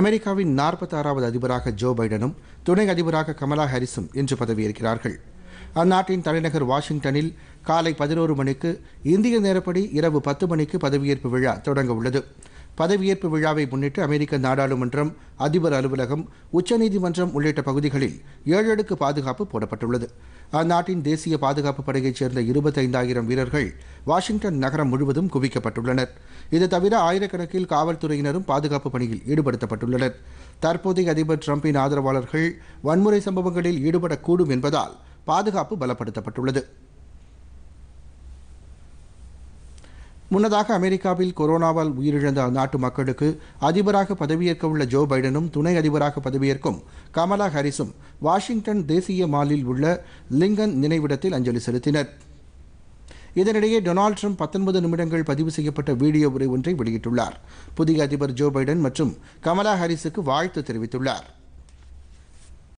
அமெரிக்காவின் நாற்பத்தி ஆறாவது அதிபராக ஜோ பைடனும் துணை அதிபராக கமலா ஹாரிஸும் இன்று பதவியேற்கிறார்கள் அந்நாட்டின் தலைநகர் வாஷிங்டனில் காலை பதினோரு மணிக்கு இந்திய நேரப்படி இரவு பத்து மணிக்கு பதவியேற்பு விழா தொடங்க உள்ளது பதவியேற்பு விழாவை முன்னிட்டு அமெரிக்க நாடாளுமன்றம் அதிபர் அலுவலகம் உச்சநீதிமன்றம் உள்ளிட்ட பகுதிகளில் ஏழடுக்கு பாதுகாப்பு போடப்பட்டுள்ளது அந்நாட்டின் தேசிய பாதுகாப்பு படையைச் சேர்ந்த இருபத்தைந்தாயிரம் வீரர்கள் வாஷிங்டன் நகரம் முழுவதும் குவிக்கப்பட்டுள்ளனர் இது தவிர ஆயிரக்கணக்கில் காவல்துறையினரும் பாதுகாப்பு பணியில் ஈடுபடுத்தப்பட்டுள்ளனர் தற்போதைய அதிபர் டிரம்பின் ஆதரவாளர்கள் வன்முறை சம்பவங்களில் ஈடுபடக்கூடும் என்பதால் பாதுகாப்பு பலப்படுத்தப்பட்டுள்ளது முன்னதாக அமெரிக்காவில் கொரோனாவால் உயிரிழந்த அந்நாட்டு மக்களுக்கு அதிபராக பதவியேற்க உள்ள ஜோ பைடனும் துணை அதிபராக பதவியேற்கும் கமலா ஹாரிஸும் வாஷிங்டன் தேசிய மாலில் உள்ள லிங்கன் நினைவிடத்தில் அஞ்சலி செலுத்தினர் இதனிடையே டொனால்டு ட்ரம்ப் பத்தொன்பது நிமிடங்கள் பதிவு செய்யப்பட்ட வீடியோ உரை ஒன்றை வெளியிட்டுள்ளார் புதிய அதிபர் ஜோ பைடன் மற்றும் கமலா ஹாரிஸுக்கு வாழ்த்து தெரிவித்துள்ளார்